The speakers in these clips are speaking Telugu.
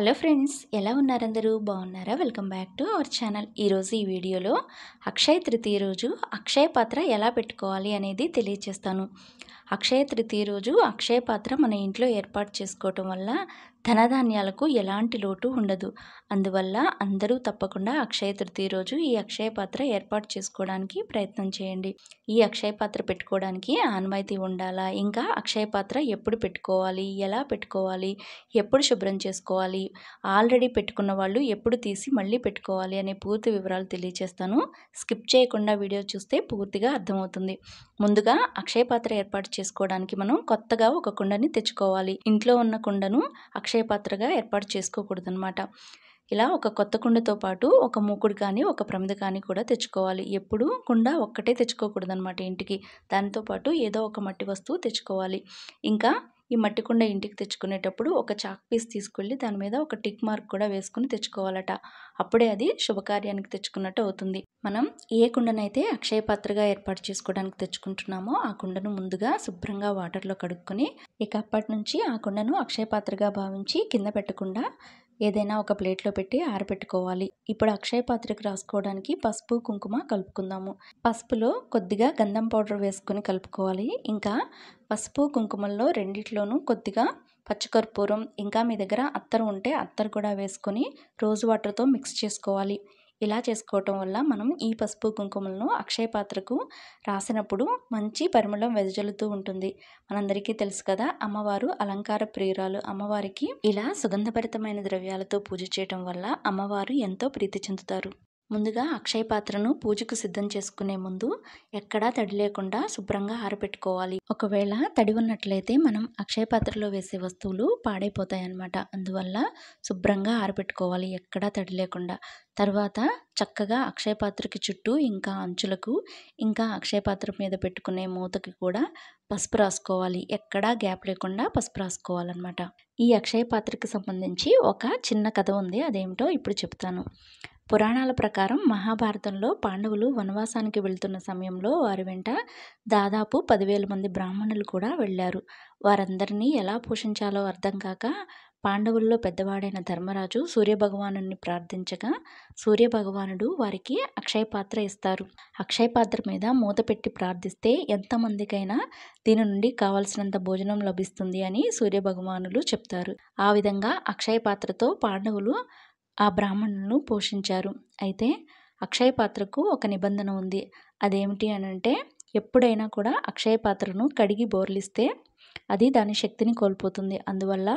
హలో ఫ్రెండ్స్ ఎలా ఉన్నారందరూ బాగున్నారా welcome back to our channel ఈరోజు ఈ వీడియోలో అక్షయ తృతీయ రోజు అక్షయ పాత్ర ఎలా పెట్టుకోవాలి అనేది తెలియచేస్తాను అక్షయ తృతీయ రోజు అక్షయ పాత్ర మన ఇంట్లో ఏర్పాటు చేసుకోవటం వల్ల ధనధాన్యాలకు ఎలాంటి లోటు ఉండదు అందువల్ల అందరూ తప్పకుండా అక్షయ తృతీయ రోజు ఈ అక్షయ పాత్ర ఏర్పాటు చేసుకోవడానికి ప్రయత్నం చేయండి ఈ అక్షయ పాత్ర పెట్టుకోవడానికి ఆన్వాయితీ ఉండాలా ఇంకా అక్షయ పాత్ర ఎప్పుడు పెట్టుకోవాలి ఎలా పెట్టుకోవాలి ఎప్పుడు శుభ్రం చేసుకోవాలి ఆల్రెడీ పెట్టుకున్న వాళ్ళు ఎప్పుడు తీసి మళ్ళీ పెట్టుకోవాలి అనే పూర్తి వివరాలు తెలియజేస్తాను స్కిప్ చేయకుండా వీడియో చూస్తే పూర్తిగా అర్థమవుతుంది ముందుగా అక్షయ పాత్ర ఏర్పాటు చేసుకోవడానికి మనం కొత్తగా ఒక కుండని తెచ్చుకోవాలి ఇంట్లో ఉన్న కుండను అక్షయపాత్రగా ఏర్పాటు చేసుకోకూడదనమాట ఇలా ఒక కొత్త కుండతో పాటు ఒక మూకుడు కానీ ఒక ప్రమిద కానీ కూడా తెచ్చుకోవాలి ఎప్పుడూ కుండ ఒక్కటే తెచ్చుకోకూడదనమాట ఇంటికి దానితో పాటు ఏదో ఒక మట్టి వస్తువు తెచ్చుకోవాలి ఇంకా ఈ మట్టి కుండ ఇంటికి తెచ్చుకునేటప్పుడు ఒక చాక్ పీస్ తీసుకెళ్ళి దాని మీద ఒక టిక్ మార్క్ కూడా వేసుకుని తెచ్చుకోవాలట అప్పుడే అది శుభకార్యానికి తెచ్చుకున్నట్టు అవుతుంది మనం ఏ కుండనైతే అక్షయ పాత్రగా ఏర్పాటు చేసుకోవడానికి తెచ్చుకుంటున్నామో ఆ కుండను ముందుగా శుభ్రంగా వాటర్లో కడుక్కొని ఇక అప్పటి నుంచి ఆ కుండను అక్షయ పాత్రగా భావించి కింద పెట్టకుండా ఏదైనా ఒక ప్లేట్లో పెట్టి ఆరబెట్టుకోవాలి ఇప్పుడు అక్షయ పాత్రకు రాసుకోవడానికి పసుపు కుంకుమ కలుపుకుందాము పసుపులో కొద్దిగా గంధం పౌడర్ వేసుకొని కలుపుకోవాలి ఇంకా పసుపు కుంకుమల్లో రెండిట్లోనూ కొద్దిగా పచ్చకర్పూరం ఇంకా మీ దగ్గర అత్తరు ఉంటే అత్తరు కూడా వేసుకొని రోజు వాటర్తో మిక్స్ చేసుకోవాలి ఇలా చేసుకోవటం వల్ల మనం ఈ పసుపు కుంకుమలను అక్షయ పాత్రకు రాసినప్పుడు మంచి పరిమళం వెదజల్లుతూ ఉంటుంది మనందరికీ తెలుసు కదా అమ్మవారు అలంకార ప్రియురాలు అమ్మవారికి ఇలా సుగంధభరితమైన ద్రవ్యాలతో పూజ చేయటం వల్ల అమ్మవారు ఎంతో ప్రీతి చెందుతారు ముందుగా అక్షయ పాత్రను పూజకు సిద్ధం చేసుకునే ముందు ఎక్కడా తడి లేకుండా శుభ్రంగా ఆరబెట్టుకోవాలి ఒకవేళ తడి ఉన్నట్లయితే మనం అక్షయ పాత్రలో వేసే వస్తువులు పాడైపోతాయి అందువల్ల శుభ్రంగా ఆరపెట్టుకోవాలి ఎక్కడా తడి లేకుండా తర్వాత చక్కగా అక్షయ పాత్రకి చుట్టూ ఇంకా అంచులకు ఇంకా అక్షయ పాత్ర మీద పెట్టుకునే మూతకి కూడా పసుపు రాసుకోవాలి ఎక్కడా గ్యాప్ లేకుండా పసుపు రాసుకోవాలన్నమాట ఈ అక్షయ పాత్రకి సంబంధించి ఒక చిన్న కథ ఉంది అదేమిటో ఇప్పుడు చెప్తాను పురాణాల ప్రకారం మహాభారతంలో పాండవులు వనవాసానికి వెళ్తున్న సమయంలో వారి వెంట దాదాపు పదివేల మంది బ్రాహ్మణులు కూడా వెళ్ళారు వారందరినీ ఎలా పోషించాలో అర్థం కాక పాండవుల్లో పెద్దవాడైన ధర్మరాజు సూర్యభగవాను ప్రార్థించగా సూర్యభగవానుడు వారికి అక్షయ పాత్ర ఇస్తారు అక్షయ పాత్ర మీద మూత పెట్టి ప్రార్థిస్తే ఎంతమందికైనా దీని నుండి కావలసినంత భోజనం లభిస్తుంది అని సూర్యభగవానులు చెప్తారు ఆ విధంగా అక్షయ పాత్రతో పాండవులు ఆ బ్రాహ్మణులను పోషించారు అయితే అక్షయ పాత్రకు ఒక నిబంధన ఉంది అదేమిటి అనంటే ఎప్పుడైనా కూడా అక్షయ పాత్రను కడిగి బోర్లిస్తే అది దాని శక్తిని కోల్పోతుంది అందువల్ల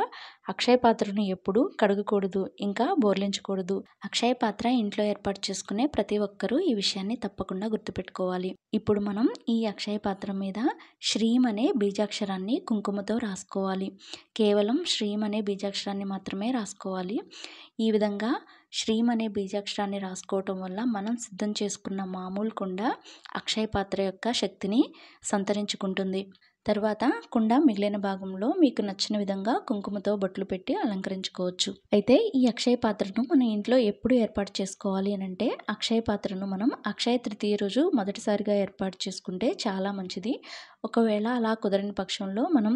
అక్షయ పాత్రను ఎప్పుడూ కడగకూడదు ఇంకా బోర్లించకూడదు అక్షయ పాత్ర ఇంట్లో ఏర్పాటు చేసుకునే ప్రతి ఒక్కరూ ఈ విషయాన్ని తప్పకుండా గుర్తుపెట్టుకోవాలి ఇప్పుడు మనం ఈ అక్షయ పాత్ర మీద శ్రీం అనే బీజాక్షరాన్ని కుంకుమతో రాసుకోవాలి కేవలం శ్రీం అనే బీజాక్షరాన్ని మాత్రమే రాసుకోవాలి ఈ విధంగా శ్రీం అనే బీజాక్షరాన్ని రాసుకోవటం వల్ల మనం సిద్ధం చేసుకున్న మామూలు కుండా అక్షయ పాత్ర యొక్క శక్తిని సంతరించుకుంటుంది తర్వాత కుండ మిగిలిన భాగంలో మీకు నచ్చిన విధంగా కుంకుమతో బొట్లు పెట్టి అలంకరించుకోవచ్చు అయితే ఈ అక్షయ పాత్రను మన ఇంట్లో ఎప్పుడు ఏర్పాటు చేసుకోవాలి అని అంటే అక్షయ పాత్రను మనం అక్షయ తృతీయ రోజు మొదటిసారిగా ఏర్పాటు చేసుకుంటే చాలా మంచిది ఒకవేళ అలా కుదరని పక్షంలో మనం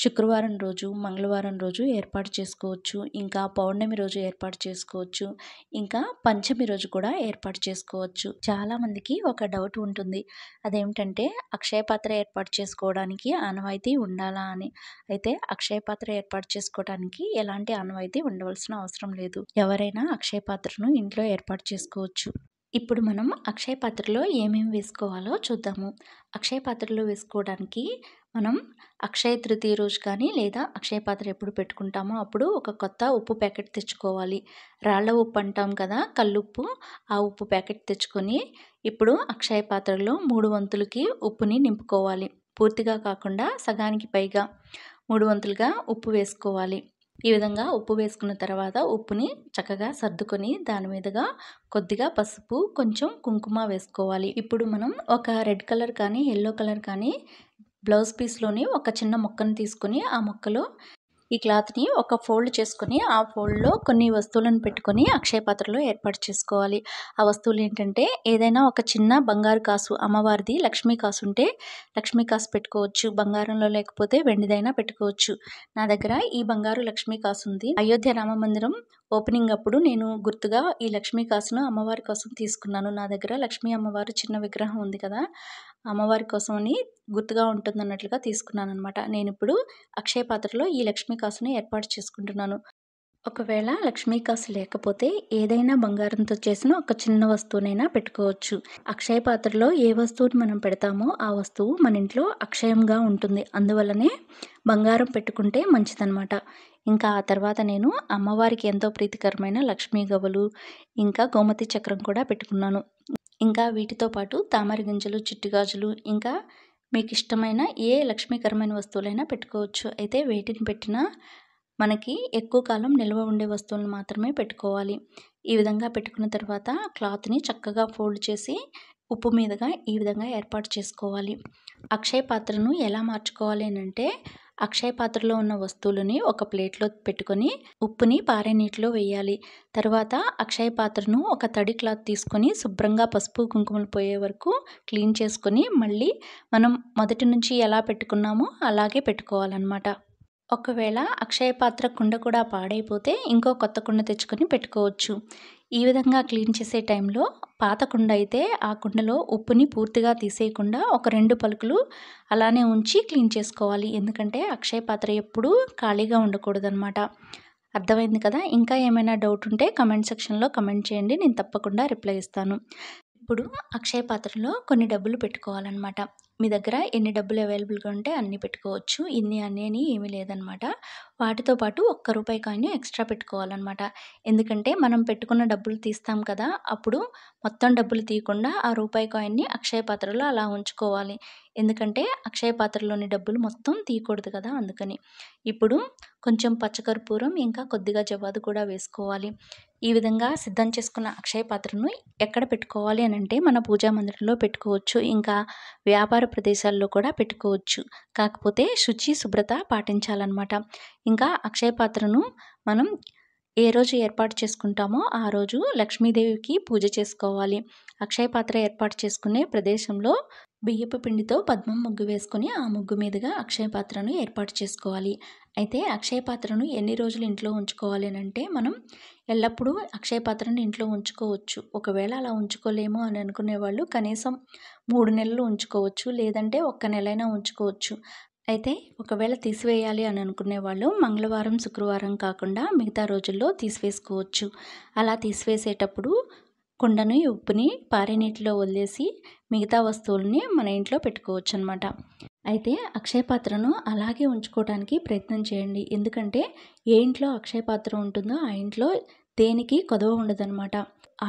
శుక్రవారం రోజు మంగళవారం రోజు ఏర్పాటు చేసుకోవచ్చు ఇంకా పౌర్ణమి రోజు ఏర్పాటు చేసుకోవచ్చు ఇంకా పంచమి రోజు కూడా ఏర్పాటు చేసుకోవచ్చు చాలామందికి ఒక డౌట్ ఉంటుంది అదేమిటంటే అక్షయ పాత్ర ఏర్పాటు చేసుకోవడానికి ఆనవాయితీ ఉండాలా అని అయితే అక్షయ పాత్ర ఏర్పాటు చేసుకోవడానికి ఎలాంటి ఆనవాయితీ ఉండవలసిన అవసరం లేదు ఎవరైనా అక్షయ పాత్రను ఇంట్లో ఏర్పాటు చేసుకోవచ్చు ఇప్పుడు మనం అక్షయ పాత్రలో ఏమేమి వేసుకోవాలో చూద్దాము అక్షయ పాత్రలో వేసుకోవడానికి మనం అక్షయ తృతీయ రోజు కానీ లేదా అక్షయ పాత్ర ఎప్పుడు పెట్టుకుంటామో అప్పుడు ఒక కొత్త ఉప్పు ప్యాకెట్ తెచ్చుకోవాలి రాళ్ళ ఉప్పు అంటాం కదా కల్లుప్పు ఆ ఉప్పు ప్యాకెట్ తెచ్చుకొని ఇప్పుడు అక్షయ పాత్రలో మూడు వంతులకి ఉప్పుని నింపుకోవాలి పూర్తిగా కాకుండా సగానికి పైగా మూడు వంతులుగా ఉప్పు వేసుకోవాలి ఈ విధంగా ఉప్పు వేసుకున్న తర్వాత ఉప్పుని చక్కగా సర్దుకొని దాని మీదుగా కొద్దిగా పసుపు కొంచెం కుంకుమ వేసుకోవాలి ఇప్పుడు మనం ఒక రెడ్ కలర్ కానీ ఎల్లో కలర్ కానీ బ్లౌజ్ పీస్లోని ఒక చిన్న మొక్కను తీసుకొని ఆ మొక్కలో ఈ క్లాత్ని ఒక ఫోల్డ్ చేసుకుని ఆ ఫోల్డ్లో కొన్ని వస్తువులను పెట్టుకొని అక్షయ పాత్రలో ఏర్పాటు చేసుకోవాలి ఆ వస్తువులు ఏంటంటే ఏదైనా ఒక చిన్న బంగారు కాసు అమ్మవారిది లక్ష్మీ కాసు ఉంటే లక్ష్మీ కాసు పెట్టుకోవచ్చు బంగారంలో లేకపోతే వెండిదైనా పెట్టుకోవచ్చు నా దగ్గర ఈ బంగారు లక్ష్మీ కాసు ఉంది అయోధ్య రామ మందిరం ఓపెనింగ్ అప్పుడు నేను గుర్తుగా ఈ లక్ష్మీ కాసును అమ్మవారి కోసం తీసుకున్నాను నా దగ్గర లక్ష్మీ అమ్మవారు చిన్న విగ్రహం ఉంది కదా అమ్మవారి కోసమని గుర్తుగా ఉంటుంది అన్నట్లుగా తీసుకున్నాను అనమాట నేను ఇప్పుడు అక్షయ పాత్రలో ఈ లక్ష్మీ కాసుని ఏర్పాటు చేసుకుంటున్నాను ఒకవేళ లక్ష్మీ కాసు లేకపోతే ఏదైనా బంగారంతో చేసిన ఒక చిన్న వస్తువునైనా పెట్టుకోవచ్చు అక్షయ పాత్రలో ఏ వస్తువుని మనం పెడతామో ఆ వస్తువు మన ఇంట్లో అక్షయంగా ఉంటుంది అందువల్లనే బంగారం పెట్టుకుంటే మంచిదన్నమాట ఇంకా ఆ తర్వాత నేను అమ్మవారికి ఎంతో ప్రీతికరమైన లక్ష్మీ గవ్వలు ఇంకా గోమతి చక్రం కూడా పెట్టుకున్నాను ఇంకా వీటితో పాటు తామర గింజలు చిట్టుగాజులు ఇంకా మీకు ఇష్టమైన ఏ లక్ష్మీకరమైన వస్తువులైనా పెట్టుకోవచ్చు అయితే వేటిని పెట్టినా మనకి ఎక్కువ కాలం నిల్వ ఉండే వస్తువులను మాత్రమే పెట్టుకోవాలి ఈ విధంగా పెట్టుకున్న తర్వాత క్లాత్ని చక్కగా ఫోల్డ్ చేసి ఉప్పు మీదుగా ఈ విధంగా ఏర్పాటు చేసుకోవాలి అక్షయ పాత్రను ఎలా మార్చుకోవాలి అంటే అక్షయ పాత్రలో ఉన్న వస్తువులని ఒక ప్లేట్లో పెట్టుకొని ఉప్పుని పారే నీటిలో వేయాలి తర్వాత అక్షయ పాత్రను ఒక తడి క్లాత్ తీసుకొని శుభ్రంగా పసుపు కుంకుమలు పోయే వరకు క్లీన్ చేసుకొని మళ్ళీ మనం మొదటి నుంచి ఎలా పెట్టుకున్నామో అలాగే పెట్టుకోవాలన్నమాట ఒకవేళ అక్షయ పాత్ర కుండ కూడా పాడైపోతే ఇంకో కొత్త కుండ తెచ్చుకొని పెట్టుకోవచ్చు ఈ విధంగా క్లీన్ చేసే టైంలో పాత కుండ అయితే ఆ కుండలో ఉప్పుని పూర్తిగా తీసేయకుండా ఒక రెండు పలుకులు అలానే ఉంచి క్లీన్ చేసుకోవాలి ఎందుకంటే అక్షయ పాత్ర ఎప్పుడూ ఖాళీగా ఉండకూడదనమాట అర్థమైంది కదా ఇంకా ఏమైనా డౌట్ ఉంటే కమెంట్ సెక్షన్లో కమెంట్ చేయండి నేను తప్పకుండా రిప్లై ఇస్తాను ఇప్పుడు అక్షయ పాత్రలో కొన్ని డబ్బులు పెట్టుకోవాలన్నమాట మీ దగ్గర ఎన్ని డబ్బులు అవైలబుల్గా ఉంటే అన్ని పెట్టుకోవచ్చు ఇన్ని అన్నీ ఏమీ లేదనమాట వాటితో పాటు ఒక్క రూపాయి కాయిన్ ఎక్స్ట్రా పెట్టుకోవాలన్నమాట ఎందుకంటే మనం పెట్టుకున్న డబ్బులు తీస్తాం కదా అప్పుడు మొత్తం డబ్బులు తీయకుండా ఆ రూపాయి కాయిన్ని అక్షయ పాత్రలో అలా ఉంచుకోవాలి ఎందుకంటే అక్షయ పాత్రలోని డబ్బులు మొత్తం తీయకూడదు కదా అందుకని ఇప్పుడు కొంచెం పచ్చకర్పూరం ఇంకా కొద్దిగా జవాదు కూడా వేసుకోవాలి ఈ విధంగా సిద్ధం చేసుకున్న అక్షయ పాత్రను ఎక్కడ పెట్టుకోవాలి అని అంటే మన పూజా మందిరంలో పెట్టుకోవచ్చు ఇంకా వ్యాపార ప్రదేశాల్లో కూడా పెట్టుకోవచ్చు కాకపోతే శుచి శుభ్రత పాటించాలన్నమాట ఇంకా అక్షయ పాత్రను మనం ఏ రోజు ఏర్పాటు చేసుకుంటామో ఆ రోజు లక్ష్మీదేవికి పూజ చేసుకోవాలి అక్షయ పాత్ర ఏర్పాటు చేసుకునే ప్రదేశంలో బియ్యపు పిండితో పద్మం ముగ్గు వేసుకుని ఆ ముగ్గు మీదుగా అక్షయ పాత్రను ఏర్పాటు చేసుకోవాలి అయితే అక్షయ పాత్రను ఎన్ని రోజులు ఇంట్లో ఉంచుకోవాలి అని అంటే మనం ఎల్లప్పుడూ అక్షయ పాత్రను ఇంట్లో ఉంచుకోవచ్చు ఒకవేళ అలా ఉంచుకోలేము అని అనుకునే వాళ్ళు కనీసం మూడు నెలలు ఉంచుకోవచ్చు లేదంటే ఒక్క నెలైనా ఉంచుకోవచ్చు అయితే ఒకవేళ తీసివేయాలి అని అనుకునే వాళ్ళు మంగళవారం శుక్రవారం కాకుండా మిగతా రోజుల్లో తీసివేసుకోవచ్చు అలా తీసివేసేటప్పుడు కుండని ఉప్పుని పారే నీటిలో వదిలేసి మిగతా వస్తువులని మన ఇంట్లో పెట్టుకోవచ్చు అనమాట అయితే అక్షయ పాత్రను అలాగే ఉంచుకోవడానికి ప్రయత్నం చేయండి ఎందుకంటే ఏ ఇంట్లో అక్షయ పాత్ర ఉంటుందో ఆ ఇంట్లో దేనికి కొదవ ఉండదనమాట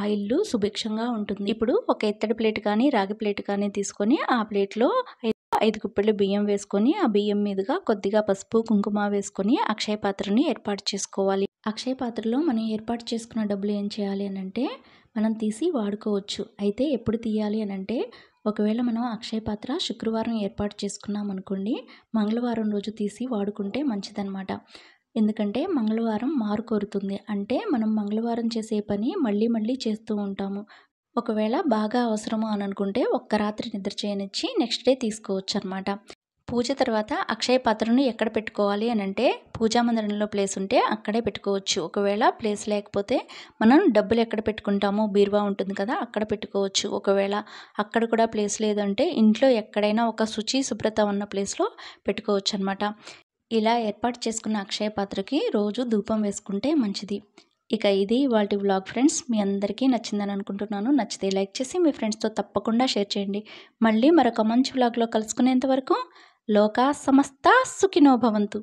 ఆ ఇల్లు సుభిక్షంగా ఉంటుంది ఇప్పుడు ఒక ఎత్తడి ప్లేట్ కానీ రాగి ప్లేట్ కానీ తీసుకొని ఆ ప్లేట్లో ఐదు గుప్పెళ్ళు బియ్యం వేసుకొని ఆ బియ్యం మీదుగా కొద్దిగా పసుపు కుంకుమ వేసుకొని అక్షయ పాత్రని ఏర్పాటు చేసుకోవాలి అక్షయ పాత్రలో మనం ఏర్పాటు చేసుకున్న డబ్బులు ఏం చేయాలి అని అంటే మనం తీసి వాడుకోవచ్చు అయితే ఎప్పుడు తీయాలి అని అంటే ఒకవేళ మనం అక్షయ పాత్ర శుక్రవారం ఏర్పాటు చేసుకున్నాం అనుకోండి మంగళవారం రోజు తీసి వాడుకుంటే మంచిదన్నమాట ఎందుకంటే మంగళవారం మారు కోరుతుంది అంటే మనం మంగళవారం చేసే పని మళ్ళీ మళ్ళీ చేస్తూ ఉంటాము ఒకవేళ బాగా అవసరము అని అనుకుంటే ఒక్క రాత్రి నిద్ర చేయనిచ్చి నెక్స్ట్ డే తీసుకోవచ్చు అనమాట పూజ తర్వాత అక్షయ పాత్రను ఎక్కడ పెట్టుకోవాలి అని అంటే పూజా మందిరంలో ప్లేస్ ఉంటే అక్కడే పెట్టుకోవచ్చు ఒకవేళ ప్లేస్ లేకపోతే మనం డబ్బులు ఎక్కడ పెట్టుకుంటామో బీరువా ఉంటుంది కదా అక్కడ పెట్టుకోవచ్చు ఒకవేళ అక్కడ కూడా ప్లేస్ లేదంటే ఇంట్లో ఎక్కడైనా ఒక శుచి శుభ్రత ఉన్న ప్లేస్లో పెట్టుకోవచ్చు అనమాట ఇలా ఏర్పాటు చేసుకున్న అక్షయ పాత్రకి రోజు ధూపం వేసుకుంటే మంచిది ఇక ఇది వాళ్ళ వ్లాగ్ ఫ్రెండ్స్ మీ అందరికీ నచ్చిందని అనుకుంటున్నాను నచ్చితే లైక్ చేసి మీ ఫ్రెండ్స్తో తప్పకుండా షేర్ చేయండి మళ్ళీ మరొక మంచి వ్లాగ్లో కలుసుకునేంత వరకు లోకా సమస్త సుఖినోభవంతు